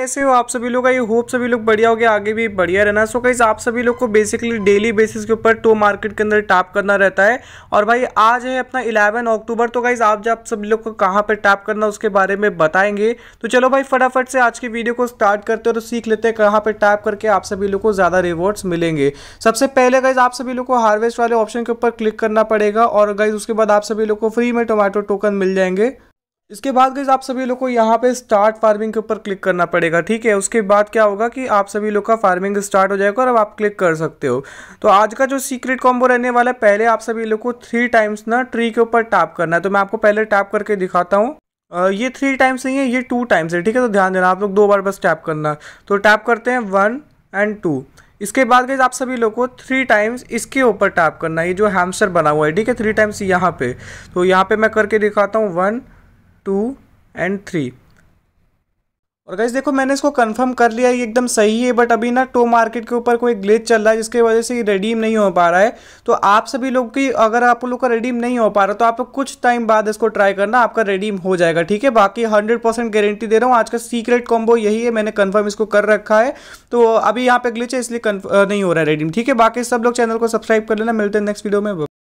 कैसे हो आप सभी लोग आई होप सभी लोग बढ़िया हो गया आगे भी बढ़िया रहना सो so गाइज आप सभी लोग को बेसिकली डेली बेसिस के ऊपर टो मार्केट के अंदर टैप करना रहता है और भाई आज है अपना 11 अक्टूबर तो कैसे आप जब सभी लोग को कहाँ पर टैप करना उसके बारे में बताएंगे तो चलो भाई फटाफट से आज की वीडियो को स्टार्ट करते हो तो सीख लेते हैं कहाँ पर टैप करके आप सभी लोग को ज़्यादा रिवॉर्ड्स मिलेंगे सबसे पहले गाइज आप सभी लोग को हार्वेस्ट वाले ऑप्शन के ऊपर क्लिक करना पड़ेगा और गाइज उसके बाद आप सभी लोग को फ्री में टोमेटो टोकन मिल जाएंगे इसके बाद गई आप सभी लोग को यहाँ पे स्टार्ट फार्मिंग के ऊपर क्लिक करना पड़ेगा ठीक है उसके बाद क्या होगा कि आप सभी लोग का फार्मिंग स्टार्ट हो जाएगा और अब आप क्लिक कर सकते हो तो आज का जो सीक्रेट कॉम्बो रहने वाला है पहले आप सभी लोग को थ्री टाइम्स ना ट्री के ऊपर टैप करना है तो मैं आपको पहले टैप करके दिखाता हूँ ये थ्री टाइम्स नहीं है ये टू टाइम्स है ठीक है तो ध्यान देना आप लोग दो बार बस टैप करना तो टैप करते हैं वन एंड टू इसके बाद गई आप सभी लोग को थ्री टाइम्स इसके ऊपर टैप करना है ये जो हैमस्टर बना हुआ है ठीक है थ्री टाइम्स यहाँ पे तो यहाँ पे मैं करके दिखाता हूँ वन टू एंड थ्री और गैस देखो मैंने इसको कंफर्म कर लिया ये एकदम सही है बट अभी ना टो मार्केट के ऊपर कोई ग्लिच चल रहा है जिसकी वजह से ये रिडीम नहीं हो पा रहा है तो आप सभी लोग की अगर आप लोग का रिडीम नहीं हो पा रहा तो आप कुछ टाइम बाद इसको ट्राई करना आपका रिडीम हो जाएगा ठीक है बाकी हंड्रेड परसेंट गारंटी दे रहा हूँ आज का सीक्रेट कॉम्बो यही है मैंने कन्फर्म इसको कर रखा है तो अभी यहाँ पे ग्लिच है इसलिए नहीं हो रहा है रिडीम ठीक है बाकी सब लोग चैनल को सब्सक्राइब कर लेना मिलते हैं नेक्स्ट वीडियो में